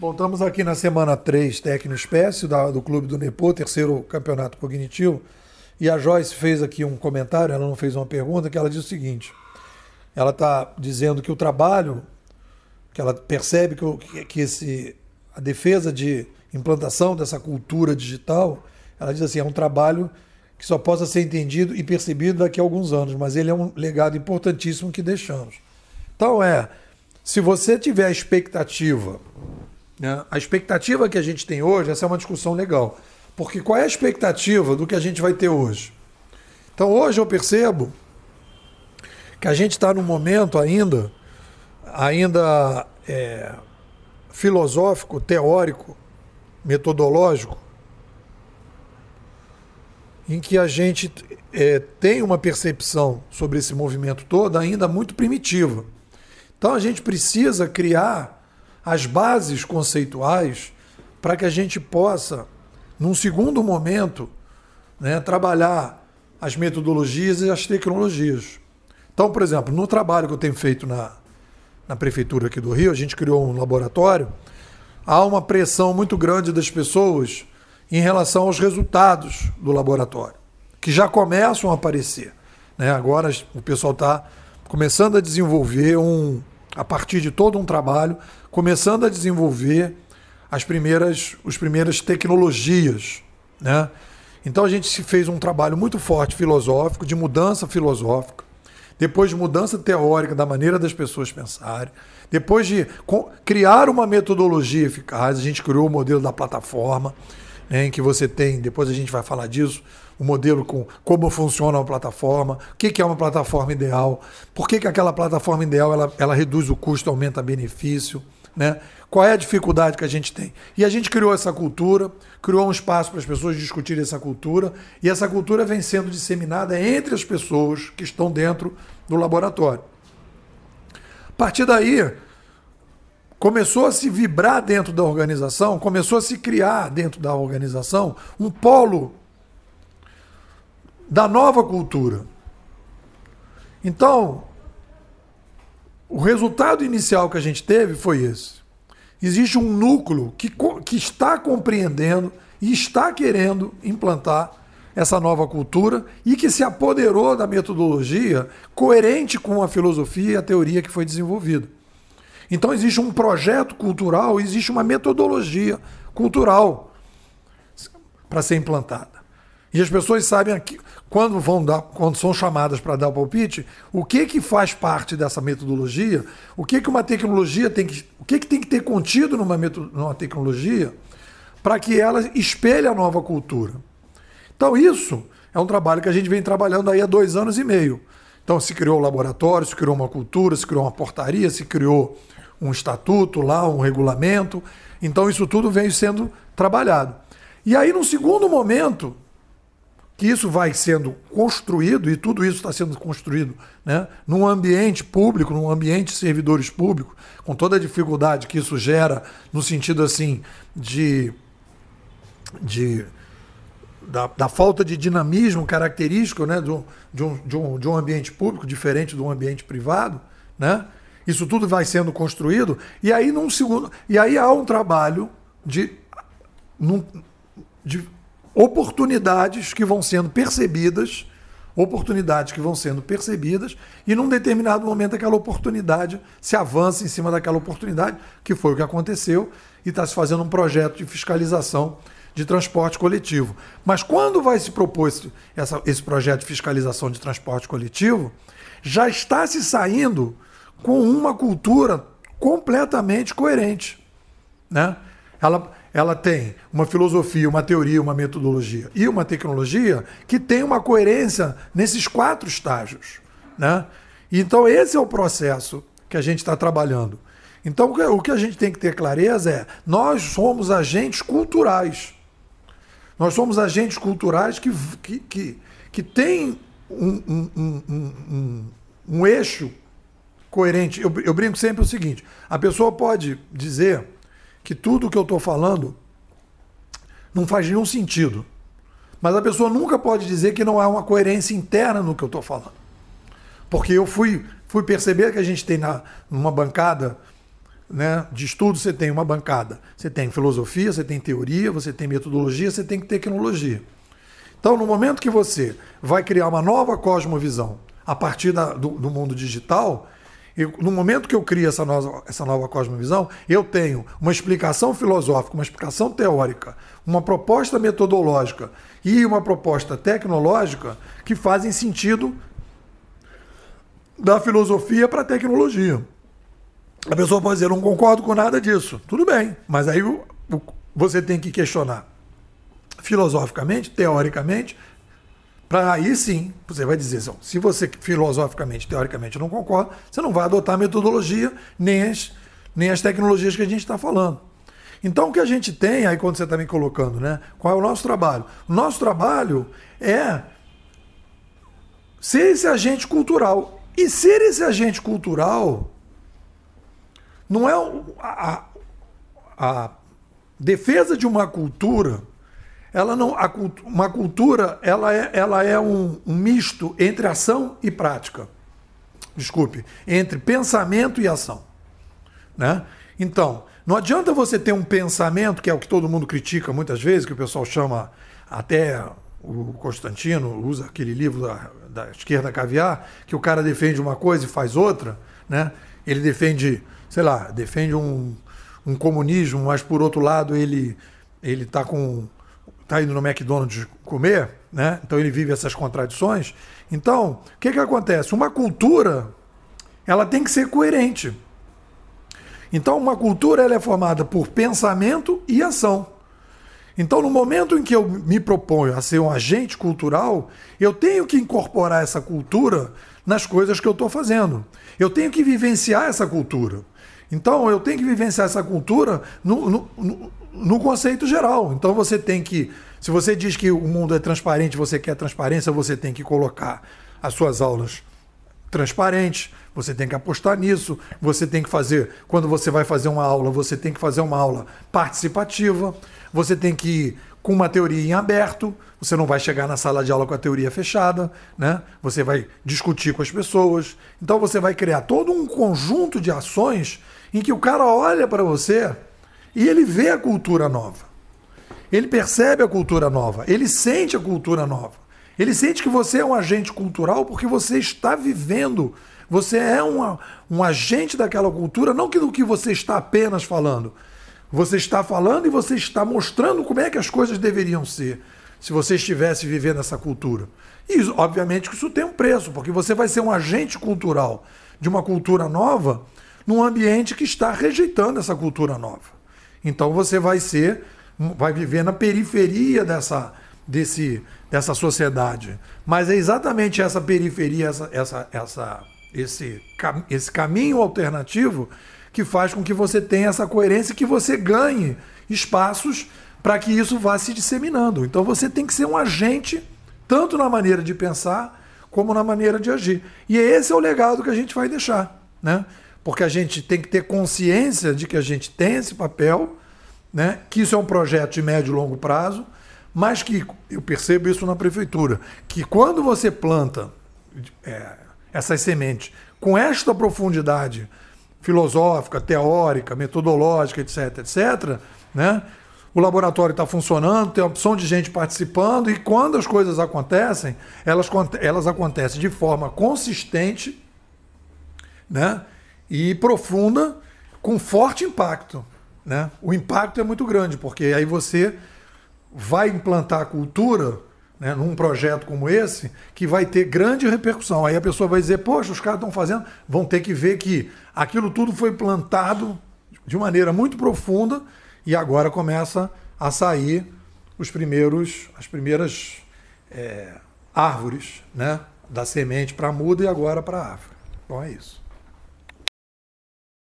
Bom, estamos aqui na semana 3, técnico espécie da, do Clube do Nepô, terceiro campeonato cognitivo. E a Joyce fez aqui um comentário, ela não fez uma pergunta, que ela diz o seguinte: ela está dizendo que o trabalho, que ela percebe que, que esse, a defesa de implantação dessa cultura digital, ela diz assim, é um trabalho que só possa ser entendido e percebido daqui a alguns anos, mas ele é um legado importantíssimo que deixamos. Então é, se você tiver a expectativa né? A expectativa que a gente tem hoje, essa é uma discussão legal. Porque qual é a expectativa do que a gente vai ter hoje? Então hoje eu percebo que a gente está num momento ainda, ainda é, filosófico, teórico, metodológico, em que a gente é, tem uma percepção sobre esse movimento todo ainda muito primitiva. Então a gente precisa criar as bases conceituais para que a gente possa, num segundo momento, né, trabalhar as metodologias e as tecnologias. Então, por exemplo, no trabalho que eu tenho feito na, na prefeitura aqui do Rio, a gente criou um laboratório. Há uma pressão muito grande das pessoas em relação aos resultados do laboratório, que já começam a aparecer. Né? Agora o pessoal está começando a desenvolver um, a partir de todo um trabalho, começando a desenvolver as primeiras, as primeiras tecnologias. Né? Então a gente fez um trabalho muito forte filosófico, de mudança filosófica, depois de mudança teórica da maneira das pessoas pensarem, depois de criar uma metodologia eficaz, a gente criou o modelo da plataforma, em que você tem, depois a gente vai falar disso, o modelo com como funciona uma plataforma, o que, que é uma plataforma ideal, por que, que aquela plataforma ideal ela, ela reduz o custo, aumenta benefício, né? qual é a dificuldade que a gente tem. E a gente criou essa cultura, criou um espaço para as pessoas discutirem essa cultura, e essa cultura vem sendo disseminada entre as pessoas que estão dentro do laboratório. A partir daí, começou a se vibrar dentro da organização, começou a se criar dentro da organização um polo da nova cultura. Então, o resultado inicial que a gente teve foi esse. Existe um núcleo que, que está compreendendo e está querendo implantar essa nova cultura e que se apoderou da metodologia coerente com a filosofia e a teoria que foi desenvolvida. Então existe um projeto cultural, existe uma metodologia cultural para ser implantada. E as pessoas sabem aqui, quando vão dar, quando são chamadas para dar o palpite, o que que faz parte dessa metodologia, o que que uma tecnologia tem que, o que que tem que ter contido numa, meto, numa tecnologia para que ela espelhe a nova cultura. Então isso é um trabalho que a gente vem trabalhando aí há dois anos e meio. Então se criou o um laboratório, se criou uma cultura, se criou uma portaria, se criou um estatuto lá, um regulamento. Então isso tudo vem sendo trabalhado. E aí, num segundo momento, que isso vai sendo construído, e tudo isso está sendo construído né, num ambiente público, num ambiente de servidores públicos, com toda a dificuldade que isso gera, no sentido assim de. de da, da falta de dinamismo característico né, do, de, um, de, um, de um ambiente público, diferente do um ambiente privado, né? Isso tudo vai sendo construído e aí num segundo, e aí há um trabalho de, num, de oportunidades que vão sendo percebidas, oportunidades que vão sendo percebidas e num determinado momento aquela oportunidade se avança em cima daquela oportunidade, que foi o que aconteceu e está se fazendo um projeto de fiscalização de transporte coletivo. Mas quando vai se propor esse, essa, esse projeto de fiscalização de transporte coletivo, já está se saindo com uma cultura completamente coerente. Né? Ela, ela tem uma filosofia, uma teoria, uma metodologia e uma tecnologia que tem uma coerência nesses quatro estágios. Né? Então, esse é o processo que a gente está trabalhando. Então, o que a gente tem que ter clareza é: nós somos agentes culturais. Nós somos agentes culturais que, que, que, que têm um, um, um, um, um eixo coerente. Eu, eu brinco sempre o seguinte: a pessoa pode dizer que tudo que eu estou falando não faz nenhum sentido. Mas a pessoa nunca pode dizer que não há uma coerência interna no que eu estou falando. Porque eu fui, fui perceber que a gente tem na, numa bancada né, de estudo, você tem uma bancada. Você tem filosofia, você tem teoria, você tem metodologia, você tem tecnologia. Então, no momento que você vai criar uma nova cosmovisão a partir da, do, do mundo digital, e no momento que eu crio essa nova, essa nova cosmovisão, eu tenho uma explicação filosófica, uma explicação teórica, uma proposta metodológica e uma proposta tecnológica que fazem sentido da filosofia para a tecnologia. A pessoa pode dizer, não concordo com nada disso. Tudo bem, mas aí você tem que questionar filosoficamente, teoricamente, para aí sim, você vai dizer, se você filosoficamente, teoricamente não concorda, você não vai adotar a metodologia nem as, nem as tecnologias que a gente está falando. Então o que a gente tem, aí quando você está me colocando, né? Qual é o nosso trabalho? O nosso trabalho é ser esse agente cultural. E ser esse agente cultural não é a, a, a defesa de uma cultura ela não, a, uma cultura ela é, ela é um, um misto entre ação e prática. Desculpe, entre pensamento e ação. Né? Então, não adianta você ter um pensamento, que é o que todo mundo critica muitas vezes, que o pessoal chama até o Constantino usa aquele livro da, da esquerda caviar, que o cara defende uma coisa e faz outra, né? Ele defende, sei lá, defende um, um comunismo, mas por outro lado ele ele está com está indo no McDonald's comer, né? Então ele vive essas contradições. Então, o que, que acontece? Uma cultura, ela tem que ser coerente. Então, uma cultura ela é formada por pensamento e ação. Então, no momento em que eu me proponho a ser um agente cultural, eu tenho que incorporar essa cultura nas coisas que eu estou fazendo. Eu tenho que vivenciar essa cultura. Então eu tenho que vivenciar essa cultura no, no, no, no conceito geral. Então você tem que. Se você diz que o mundo é transparente, você quer transparência, você tem que colocar as suas aulas transparentes, você tem que apostar nisso, você tem que fazer, quando você vai fazer uma aula, você tem que fazer uma aula participativa, você tem que ir com uma teoria em aberto, você não vai chegar na sala de aula com a teoria fechada, né? Você vai discutir com as pessoas. Então você vai criar todo um conjunto de ações em que o cara olha para você e ele vê a cultura nova. Ele percebe a cultura nova, ele sente a cultura nova. Ele sente que você é um agente cultural porque você está vivendo, você é uma, um agente daquela cultura, não que do que você está apenas falando. Você está falando e você está mostrando como é que as coisas deveriam ser se você estivesse vivendo essa cultura. E obviamente que isso tem um preço, porque você vai ser um agente cultural de uma cultura nova num ambiente que está rejeitando essa cultura nova. Então você vai ser, vai viver na periferia dessa, desse, dessa sociedade. Mas é exatamente essa periferia, essa, essa, essa, esse, esse caminho alternativo que faz com que você tenha essa coerência e que você ganhe espaços para que isso vá se disseminando. Então você tem que ser um agente, tanto na maneira de pensar como na maneira de agir. E esse é o legado que a gente vai deixar. Né? porque a gente tem que ter consciência de que a gente tem esse papel, né? que isso é um projeto de médio e longo prazo, mas que eu percebo isso na prefeitura, que quando você planta é, essas sementes com esta profundidade filosófica, teórica, metodológica, etc., etc., né? o laboratório está funcionando, tem a opção de gente participando, e quando as coisas acontecem, elas, elas acontecem de forma consistente, né? e profunda com forte impacto. Né? O impacto é muito grande, porque aí você vai implantar a cultura né, num projeto como esse que vai ter grande repercussão. Aí a pessoa vai dizer, poxa, os caras estão fazendo, vão ter que ver que aquilo tudo foi plantado de maneira muito profunda e agora começa a sair os primeiros, as primeiras é, árvores, né, da semente para a muda e agora para a árvore. Bom, é isso.